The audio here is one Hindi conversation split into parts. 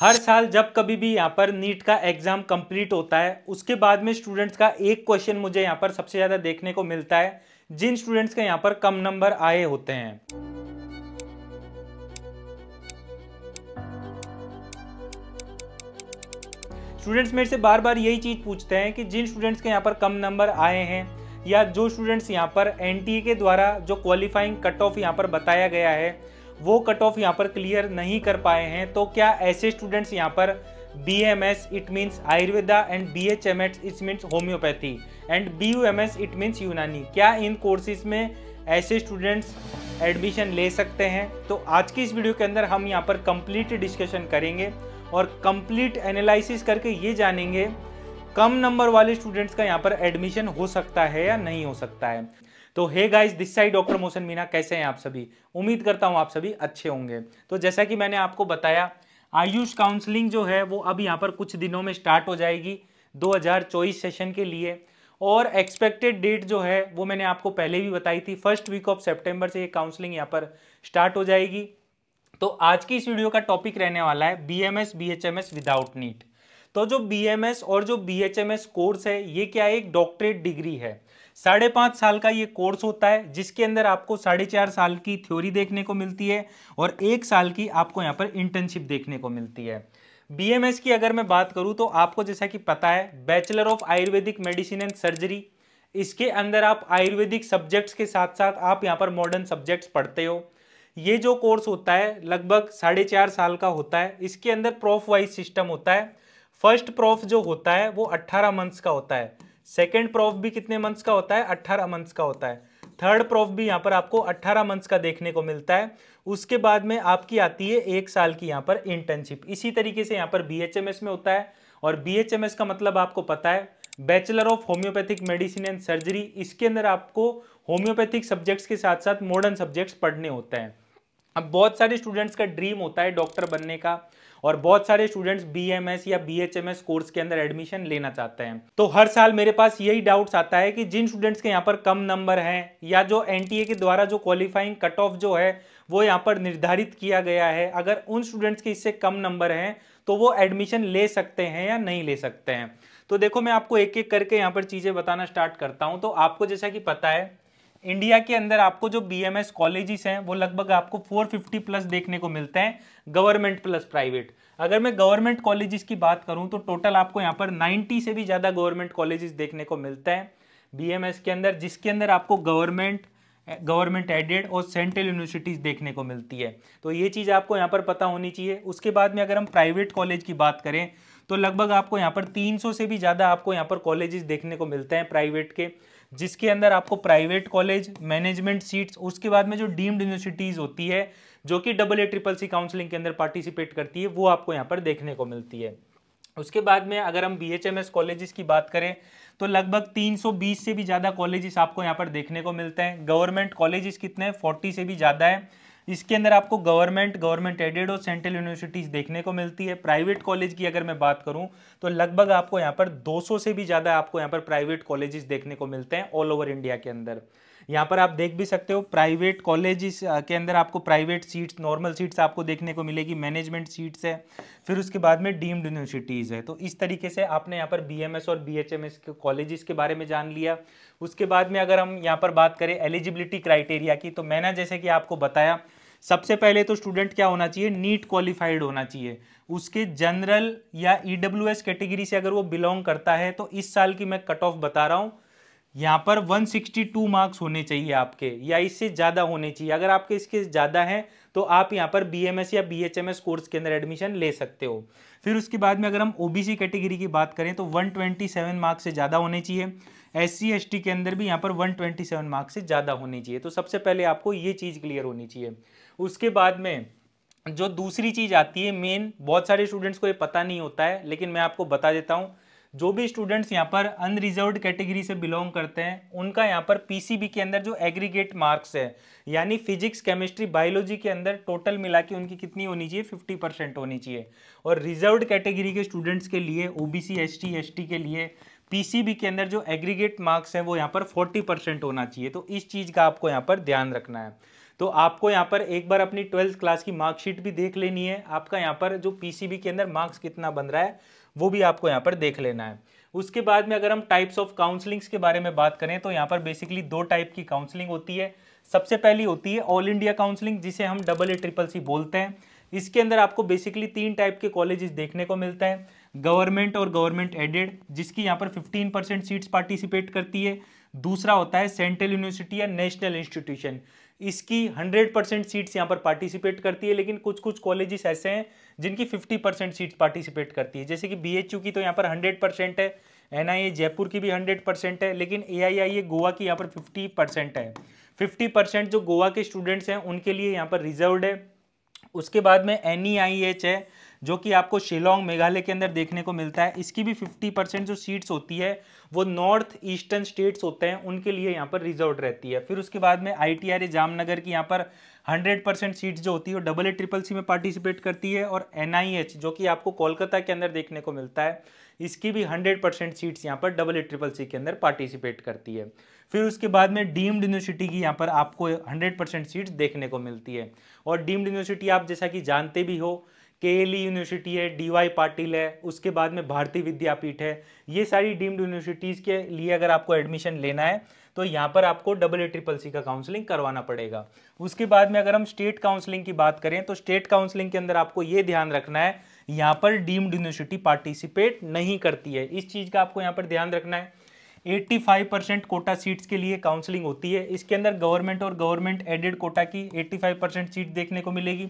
हर साल जब कभी भी यहाँ पर नीट का एग्जाम कंप्लीट होता है उसके बाद में स्टूडेंट्स का एक क्वेश्चन मुझे यहाँ पर सबसे ज़्यादा देखने को मिलता है जिन स्टूडेंट्स के यहाँ पर कम नंबर आए होते हैं स्टूडेंट्स मेरे से बार बार यही चीज़ पूछते हैं कि जिन स्टूडेंट्स के यहाँ पर कम नंबर आए हैं या जो स्टूडेंट्स यहाँ पर एन के द्वारा जो क्वालिफाइंग कट ऑफ यहाँ पर बताया गया है वो कट ऑफ यहाँ पर क्लियर नहीं कर पाए हैं तो क्या ऐसे स्टूडेंट्स यहाँ पर B M S it means Ayurveda and B H M S it means homeopathy and B U M S it means Unani क्या इन कोर्सेज में ऐसे स्टूडेंट्स एडमिशन ले सकते हैं तो आज की इस वीडियो के अंदर हम यहाँ पर कंप्लीट डिस्कशन करेंगे और कंप्लीट एनालिसिस करके ये जानेंगे कम नंबर वाले स्टूडेंट्स का यहाँ पर एडमिशन हो सकता है या नहीं हो सकता है तो hey guys this side doctor मोशन मीना कैसे हैं आप सभी उम्मीद करता हूं आप सभी अच्छे होंगे तो जैसा कि मैंने आपको बताया आयुष काउंसलिंग जो है वो अब यहां पर कुछ दिनों में स्टार्ट हो जाएगी 2024 सेशन के लिए और एक्सपेक्टेड डेट जो है वो मैंने आपको पहले भी बताई थी फर्स्ट वीक ऑफ सेप्टेम्बर से ये काउंसलिंग यहाँ पर स्टार्ट हो जाएगी तो आज की इस वीडियो का टॉपिक रहने वाला है B M S B H M S without NEET तो जो बी एम एस और जो B H M S course है ये क्या एक डॉक्टरेट डिग्री है साढ़े पाँच साल का ये कोर्स होता है जिसके अंदर आपको साढ़े चार साल की थ्योरी देखने को मिलती है और एक साल की आपको यहाँ पर इंटर्नशिप देखने को मिलती है बीएमएस की अगर मैं बात करूँ तो आपको जैसा कि पता है bachelor of Ayurvedic medicine and surgery इसके अंदर आप आयुर्वेदिक सब्जेक्ट्स के साथ साथ आप यहाँ पर मॉडर्न सब्जेक्ट्स पढ़ते हो ये जो कोर्स होता है लगभग साढ़े चार साल का होता है इसके अंदर प्रॉफ वाइज सिस्टम होता है फर्स्ट प्रॉफ जो होता है वो अट्ठारह मंथ्स का होता है सेकेंड प्रॉफ भी कितने मंथ्स का होता है अट्ठारह मंथ्स का होता है थर्ड प्रॉफ भी यहाँ पर आपको अट्ठारह मंथ्स का देखने को मिलता है उसके बाद में आपकी आती है एक साल की यहाँ पर इंटर्नशिप इसी तरीके से यहाँ पर बी में होता है और बी का मतलब आपको पता है bachelor of homeopathic medicine and surgery इसके अंदर आपको होम्योपैथिक सब्जेक्ट्स के साथ साथ मॉडर्न सब्जेक्ट्स पढ़ने होते हैं अब बहुत सारे स्टूडेंट्स का ड्रीम होता है डॉक्टर बनने का और बहुत सारे स्टूडेंट्स बीएमएस या बीएचएमएस कोर्स के अंदर एडमिशन लेना चाहते हैं तो हर साल मेरे पास यही डाउट्स आता है कि जिन स्टूडेंट्स के यहाँ पर कम नंबर हैं या जो एनटीए के द्वारा जो क्वालिफाइंग कट ऑफ जो है वो यहाँ पर निर्धारित किया गया है अगर उन स्टूडेंट्स के इससे कम नंबर हैं तो वो एडमिशन ले सकते हैं या नहीं ले सकते हैं तो देखो मैं आपको एक एक करके यहाँ पर चीज़ें बताना स्टार्ट करता हूँ तो आपको जैसा कि पता है इंडिया के अंदर आपको जो बी एम कॉलेजेस हैं वो लगभग आपको 450 प्लस देखने को मिलते हैं गवर्नमेंट प्लस प्राइवेट अगर मैं गवर्नमेंट कॉलेजेस की बात करूं तो टोटल आपको यहाँ पर 90 से भी ज़्यादा गवर्नमेंट कॉलेजेस देखने को मिलते हैं बी के अंदर जिसके अंदर आपको गवर्नमेंट गवर्नमेंट एडेड और सेंट्रल यूनिवर्सिटीज़ देखने को मिलती है तो ये चीज़ आपको यहाँ पर पता होनी चाहिए उसके बाद में अगर हम प्राइवेट कॉलेज की बात करें तो लगभग आपको यहाँ पर 300 से भी ज़्यादा आपको यहाँ पर कॉलेजेस देखने को मिलते हैं प्राइवेट के जिसके अंदर आपको प्राइवेट कॉलेज मैनेजमेंट सीट्स उसके बाद में जो डीम्ड यूनिवर्सिटीज़ होती है जो कि double A triple C counselling के अंदर पार्टिसिपेट करती है वो आपको यहाँ पर देखने को मिलती है उसके बाद में अगर हम B H M S colleges की बात करें तो लगभग 320 से भी ज़्यादा कॉलेजेस आपको यहाँ पर देखने को मिलते हैं गवर्नमेंट कॉलेजेस कितने हैं 40 से भी ज़्यादा है इसके अंदर आपको गवर्नमेंट गवर्नमेंट एडेड और सेंट्रल यूनिवर्सिटीज देखने को मिलती है प्राइवेट कॉलेज की अगर मैं बात करूं तो लगभग आपको यहाँ पर 200 से भी ज़्यादा आपको यहाँ पर प्राइवेट कॉलेजेस देखने को मिलते हैं ऑल ओवर इंडिया के अंदर यहाँ पर आप देख भी सकते हो प्राइवेट कॉलेज के अंदर आपको प्राइवेट सीट्स नॉर्मल सीट्स आपको देखने को मिलेगी मैनेजमेंट सीट्स है फिर उसके बाद में डीम्ड यूनिवर्सिटीज़ है तो इस तरीके से आपने यहाँ पर बी और बी के कॉलेजेस के बारे में जान लिया उसके बाद में अगर हम यहाँ पर बात करें एलिजिबिलिटी क्राइटेरिया की तो मैंने जैसे कि आपको बताया सबसे पहले तो स्टूडेंट क्या होना चाहिए नीट क्वालिफाइड होना चाहिए उसके जनरल या ई e कैटेगरी से अगर वो बिलोंग करता है तो इस साल की मैं कट ऑफ बता रहा हूँ यहाँ पर 162 मार्क्स होने चाहिए आपके या इससे ज़्यादा होने चाहिए अगर आपके इसके ज़्यादा हैं तो आप यहाँ पर बी या बी कोर्स के अंदर एडमिशन ले सकते हो फिर उसके बाद में अगर हम ओ कैटेगरी की बात करें तो 127 मार्क्स से ज़्यादा होने चाहिए एस सी के अंदर भी यहाँ पर 127 मार्क्स से ज़्यादा होने चाहिए तो सबसे पहले आपको ये चीज़ क्लियर होनी चाहिए उसके बाद में जो दूसरी चीज़ आती है मेन बहुत सारे स्टूडेंट्स को ये पता नहीं होता है लेकिन मैं आपको बता देता हूँ जो भी स्टूडेंट्स यहाँ पर अनरिजर्व कैटेगरी से बिलोंग करते हैं उनका यहाँ पर पीसीबी के अंदर जो एग्रीगेट मार्क्स है यानी फिजिक्स केमिस्ट्री बायोलॉजी के अंदर टोटल मिला के उनकी कितनी होनी चाहिए फिफ्टी परसेंट होनी चाहिए और रिजर्व कैटेगरी के स्टूडेंट्स के लिए ओ बी सी के लिए पी के अंदर जो एग्रीगेट मार्क्स है वो यहाँ पर फोर्टी परसेंट होना चाहिए तो इस चीज़ का आपको यहाँ पर ध्यान रखना है तो आपको यहाँ पर एक बार अपनी ट्वेल्थ क्लास की मार्कशीट भी देख लेनी है आपका यहाँ पर जो पी के अंदर मार्क्स कितना बन रहा है वो भी आपको यहाँ पर देख लेना है उसके बाद में अगर हम टाइप्स ऑफ काउंसलिंग्स के बारे में बात करें तो यहाँ पर बेसिकली दो टाइप की काउंसलिंग होती है सबसे पहली होती है ऑल इंडिया काउंसलिंग जिसे हम डबल ए ट्रिपल सी बोलते हैं इसके अंदर आपको बेसिकली तीन टाइप के कॉलेजेस देखने को मिलते हैं गवर्नमेंट और गवर्नमेंट एडेड जिसकी यहाँ पर 15 परसेंट सीट्स पार्टिसिपेट करती है दूसरा होता है सेंट्रल यूनिवर्सिटी या नेशनल इंस्टीट्यूशन इसकी 100 परसेंट सीट्स यहाँ पर पार्टिसिपेट करती है लेकिन कुछ कुछ कॉलेजेस ऐसे हैं जिनकी 50 परसेंट सीट्स पार्टिसिपेट करती है जैसे कि बीएचयू की तो यहाँ पर 100 परसेंट है एनआईए जयपुर की भी 100 परसेंट है लेकिन एआईआईए गोवा की यहाँ पर 50 परसेंट है 50 परसेंट जो गोवा के स्टूडेंट्स हैं उनके लिए यहाँ पर रिजर्व है उसके बाद में एन e है जो कि आपको शिलोंग मेघालय के अंदर देखने को मिलता है इसकी भी 50 परसेंट जो सीट्स होती है वो नॉर्थ ईस्टर्न स्टेट्स होते हैं उनके लिए यहाँ पर रिजर्व रहती है फिर उसके बाद में आई जामनगर की यहाँ पर हंड्रेड परसेंट सीट्स जो होती है वो डबल ए ट्रिपल सी में पार्टिसिपेट करती है और एन जो कि आपको कोलकाता के अंदर देखने को मिलता है इसकी भी हंड्रेड परसेंट सीट्स यहाँ पर डबल ए ट्रिपल सी के अंदर पार्टिसिपेट करती है फिर उसके बाद में डीम्ड यूनिवर्सिटी की यहाँ पर आपको हंड्रेड परसेंट सीट्स देखने को मिलती है और डीम्ड यूनिवर्सिटी आप जैसा कि जानते भी हो के एल यूनिवर्सिटी है डी वाई पाटिल है उसके बाद में भारतीय विद्यापीठ है ये सारी डीम्ड यूनिवर्सिटीज़ के लिए अगर आपको एडमिशन लेना है तो यहाँ पर आपको डबल ए ट्रिपल सी का काउंसलिंग करवाना पड़ेगा उसके बाद में अगर हम स्टेट काउंसलिंग की बात करें तो स्टेट काउंसलिंग के अंदर आपको ये ध्यान रखना है यहाँ पर डीम्ड यूनिवर्सिटी पार्टिसिपेट नहीं करती है इस चीज़ का आपको यहाँ पर ध्यान रखना है 85 परसेंट कोटा सीट्स के लिए काउंसलिंग होती है इसके अंदर गवर्नमेंट और गवर्नमेंट एडेड कोटा की 85 परसेंट सीट देखने को मिलेगी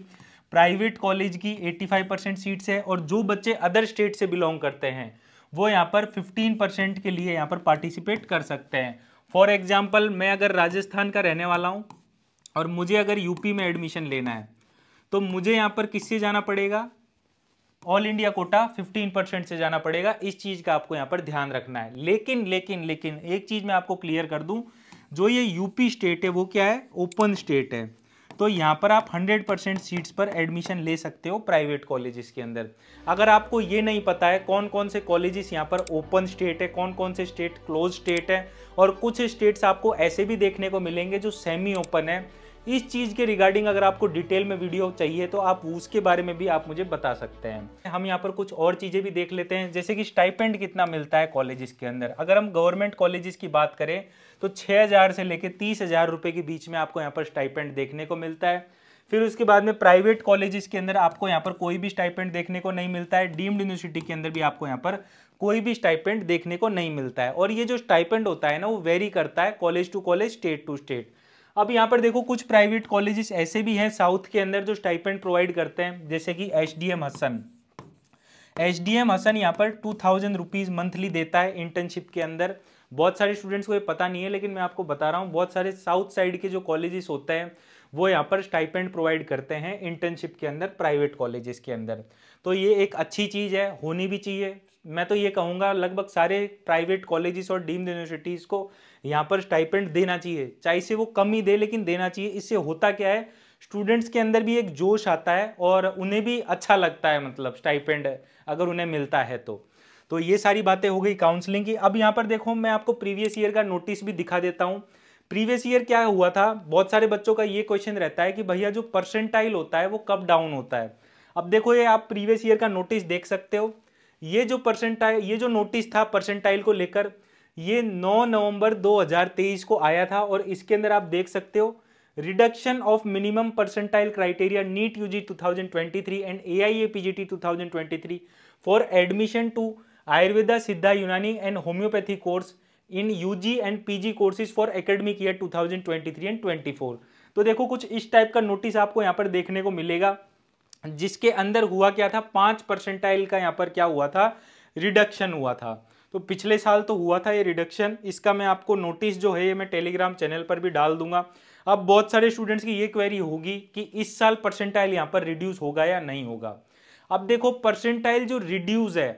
प्राइवेट कॉलेज की 85 परसेंट सीट्स है और जो बच्चे अदर स्टेट से बिलोंग करते हैं वो यहाँ पर 15 परसेंट के लिए यहाँ पर पार्टिसिपेट कर सकते हैं फॉर एग्जाम्पल मैं अगर राजस्थान का रहने वाला हूँ और मुझे अगर यूपी में एडमिशन लेना है तो मुझे यहाँ पर किससे जाना पड़ेगा ऑल इंडिया कोटा 15 परसेंट से जाना पड़ेगा इस चीज़ का आपको यहाँ पर ध्यान रखना है लेकिन लेकिन लेकिन एक चीज़ मैं आपको क्लियर कर दूँ जो ये यूपी स्टेट है वो क्या है ओपन स्टेट है तो यहाँ पर आप 100 परसेंट सीट्स पर एडमिशन ले सकते हो प्राइवेट कॉलेजेस के अंदर अगर आपको ये नहीं पता है कौन कौन से कॉलेजेस यहाँ पर ओपन स्टेट है कौन कौन से स्टेट क्लोज स्टेट है और कुछ स्टेट्स आपको ऐसे भी देखने को मिलेंगे जो सेमी ओपन है इस चीज़ के रिगार्डिंग अगर आपको डिटेल में वीडियो चाहिए तो आप उसके बारे में भी आप मुझे बता सकते हैं हम यहाँ पर कुछ और चीज़ें भी देख लेते हैं जैसे कि स्टाइपेंड कितना मिलता है कॉलेजेस के अंदर अगर हम गवर्नमेंट कॉलेजेस की बात करें तो छः हज़ार से लेकर तीस हज़ार रुपये के बीच में आपको यहाँ पर स्टाइपेंड देखने को मिलता है फिर उसके बाद में प्राइवेट कॉलेजेस के अंदर आपको यहाँ पर कोई भी स्टाइपेंड देखने को नहीं मिलता है डीम्ड यूनिवर्सिटी के अंदर भी आपको यहाँ पर कोई भी स्टाइपेंड देखने को नहीं मिलता है और ये जो स्टाइपेंड होता है ना वो वेरी करता है college to college state to state अब यहाँ पर देखो कुछ प्राइवेट कॉलेजेस ऐसे भी हैं साउथ के अंदर जो स्टाइपेंट प्रोवाइड करते हैं जैसे कि H D M Hassan H D M Hassan यहाँ पर टू थाउजेंड रुपीज़ मंथली देता है इंटर्नशिप के अंदर बहुत सारे स्टूडेंट्स को ये पता नहीं है लेकिन मैं आपको बता रहा हूँ बहुत सारे साउथ साइड के जो कॉलेजेस होते हैं वो यहाँ पर स्टाइपेंट प्रोवाइड करते हैं इंटर्नशिप के अंदर प्राइवेट कॉलेजेस के अंदर तो ये एक अच्छी चीज़ है होनी भी चाहिए मैं तो ये कहूँगा लगभग सारे प्राइवेट कॉलेजेस और डीम्ड यूनिवर्सिटीज़ को यहाँ पर स्टाइपेंड देना चाहिए चाहे से वो कम ही दे लेकिन देना चाहिए इससे होता क्या है स्टूडेंट्स के अंदर भी एक जोश आता है और उन्हें भी अच्छा लगता है मतलब स्टाइपेंड अगर उन्हें मिलता है तो तो ये सारी बातें हो गई काउंसलिंग की अब यहाँ पर देखो मैं आपको प्रीवियस ईयर का नोटिस भी दिखा देता हूँ प्रीवियस ईयर क्या हुआ था बहुत सारे बच्चों का ये क्वेश्चन रहता है कि भैया जो परसेंटाइल होता है वो कब डाउन होता है अब देखो ये आप प्रीवियस ईयर का नोटिस देख सकते हो ये जो परसेंटाइल ये जो नोटिस था परसेंटाइल को लेकर ये 9 नवंबर 2023 को आया था और इसके अंदर आप देख सकते हो reduction of minimum percentile criteria NEET UG 2023 and AIAPGET 2023 for admission to Ayurveda Siddha Unani and homoeopathy course in UG and PG courses for academic year 2023 and 24 तो देखो कुछ इस टाइप का नोटिस आपको यहाँ पर देखने को मिलेगा जिसके अंदर हुआ क्या था पांच परसेंटाइल का यहाँ पर क्या हुआ था रिडक्शन हुआ था तो पिछले साल तो हुआ था ये रिडक्शन इसका मैं आपको नोटिस जो है ये मैं टेलीग्राम चैनल पर भी डाल दूंगा अब बहुत सारे स्टूडेंट्स की ये क्वेरी होगी कि इस साल परसेंटाइल यहाँ पर रिड्यूस होगा या नहीं होगा अब देखो परसेंटाइल जो रिड्यूस है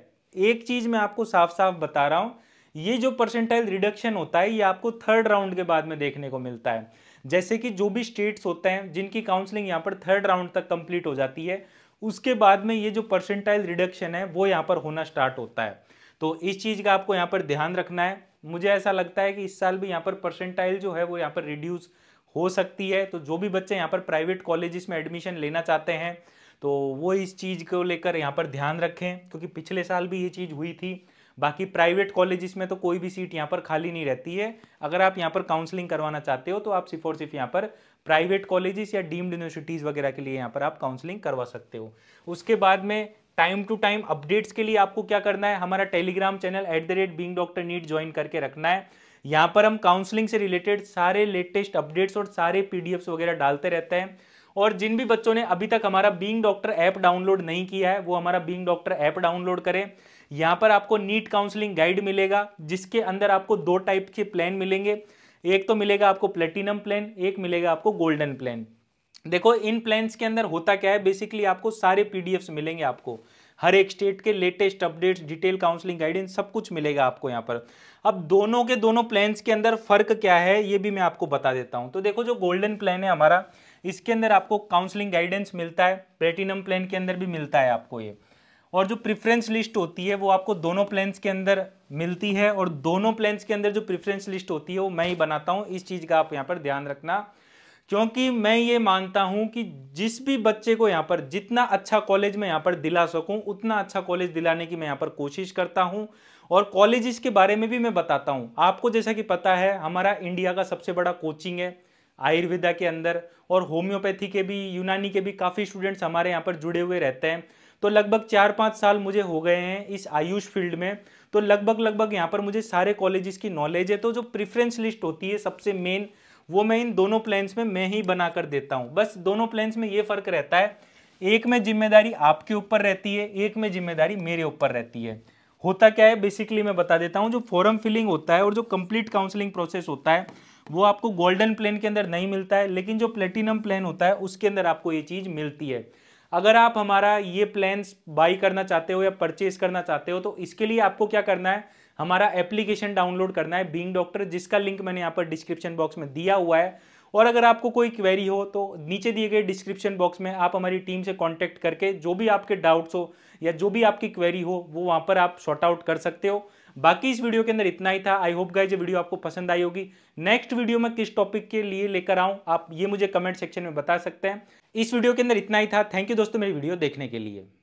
एक चीज मैं आपको साफ साफ बता रहा हूँ ये जो परसेंटाइल रिडक्शन होता है ये आपको थर्ड राउंड के बाद में देखने को मिलता है जैसे कि जो भी स्टेट्स होते हैं जिनकी काउंसलिंग यहाँ पर थर्ड राउंड तक कंप्लीट हो जाती है उसके बाद में ये जो परसेंटाइल रिडक्शन है वो यहाँ पर होना स्टार्ट होता है तो इस चीज़ का आपको यहाँ पर ध्यान रखना है मुझे ऐसा लगता है कि इस साल भी यहाँ पर परसेंटाइल जो है वो यहाँ पर रिड्यूस हो सकती है तो जो भी बच्चे यहाँ पर प्राइवेट कॉलेजेस में एडमिशन लेना चाहते हैं तो वो इस चीज़ को लेकर यहाँ पर ध्यान रखें क्योंकि पिछले साल भी ये चीज़ हुई थी बाकी प्राइवेट कॉलेजेस में तो कोई भी सीट यहाँ पर खाली नहीं रहती है अगर आप यहाँ पर काउंसलिंग करवाना चाहते हो तो आप सिर्फ और सिर्फ यहाँ पर प्राइवेट कॉलेजेस या डीम्ड यूनिवर्सिटीज़ वगैरह के लिए यहाँ पर आप काउंसलिंग करवा सकते हो उसके बाद में टाइम टू टाइम अपडेट्स के लिए आपको क्या करना है हमारा Telegram channel at the rate being doctor NEET join करके रखना है यहाँ पर हम काउंसलिंग से रिलेटेड सारे लेटेस्ट अपडेट्स और सारे पी वगैरह डालते रहते हैं और जिन भी बच्चों ने अभी तक हमारा बींग डॉक्टर ऐप डाउनलोड नहीं किया है वो हमारा बींग डॉक्टर ऐप डाउनलोड करें यहाँ पर आपको नीट काउंसलिंग गाइड मिलेगा जिसके अंदर आपको दो टाइप के प्लान मिलेंगे एक तो मिलेगा आपको प्लेटिनम प्लान एक मिलेगा आपको गोल्डन प्लान देखो इन प्लान्स के अंदर होता क्या है बेसिकली आपको सारे पी मिलेंगे आपको हर एक स्टेट के latest updates detail counselling guidance सब कुछ मिलेगा आपको यहाँ पर अब दोनों के दोनों प्लान्स के अंदर फर्क क्या है ये भी मैं आपको बता देता हूँ तो देखो जो गोल्डन प्लान है हमारा इसके अंदर आपको काउंसलिंग गाइडेंस मिलता है प्लेटिनम प्लान के अंदर भी मिलता है आपको ये और जो प्रिफ्रेंस लिस्ट होती है वो आपको दोनों प्लान्स के अंदर मिलती है और दोनों प्लान्स के अंदर जो प्रिफ्रेंस लिस्ट होती है वो मैं ही बनाता हूँ इस चीज़ का आप यहाँ पर ध्यान रखना क्योंकि मैं ये मानता हूँ कि जिस भी बच्चे को यहाँ पर जितना अच्छा कॉलेज मैं यहाँ पर दिला सकूँ उतना अच्छा कॉलेज दिलाने की मैं यहाँ पर कोशिश करता हूँ और कॉलेजेस के बारे में भी मैं बताता हूँ आपको जैसा कि पता है हमारा इंडिया का सबसे बड़ा कोचिंग है आयुर्वेदा के अंदर और होम्योपैथी के भी यूनानी के भी काफ़ी स्टूडेंट्स हमारे यहाँ पर जुड़े हुए रहते हैं तो लगभग चार पाँच साल मुझे हो गए हैं इस आयुष फील्ड में तो लगभग लगभग यहाँ पर मुझे सारे कॉलेजेस की नॉलेज है तो जो प्रिफ्रेंस लिस्ट होती है सबसे मेन वो मैं इन दोनों प्लान्स में मैं ही बना कर देता हूँ बस दोनों प्लान्स में ये फ़र्क रहता है एक में जिम्मेदारी आपके ऊपर रहती है एक में जिम्मेदारी मेरे ऊपर रहती है होता क्या है बेसिकली मैं बता देता हूँ जो फॉरम फिलिंग होता है और जो कंप्लीट काउंसलिंग प्रोसेस होता है वो आपको गोल्डन प्लान के अंदर नहीं मिलता है लेकिन जो प्लेटिनम प्लान होता है उसके अंदर आपको ये चीज़ मिलती है अगर आप हमारा ये प्लान्स बाई करना चाहते हो या परचेज करना चाहते हो तो इसके लिए आपको क्या करना है हमारा एप्लीकेशन डाउनलोड करना है बींग डॉक्टर जिसका लिंक मैंने यहाँ पर डिस्क्रिप्शन बॉक्स में दिया हुआ है और अगर आपको कोई क्वेरी हो तो नीचे दिए गए डिस्क्रिप्शन बॉक्स में आप हमारी टीम से कॉन्टैक्ट करके जो भी आपके डाउट्स हो या जो भी आपकी क्वेरी हो वो वहाँ पर आप शॉर्ट आउट कर सकते हो बाकी इस वीडियो के अंदर इतना ही था आई होप गाइज ये वीडियो आपको पसंद आई होगी नेक्स्ट वीडियो में किस टॉपिक के लिए लेकर आऊँ आप ये मुझे कमेंट सेक्शन में बता सकते हैं इस वीडियो के अंदर इतना ही था थैंक यू दोस्तों मेरी वीडियो देखने के लिए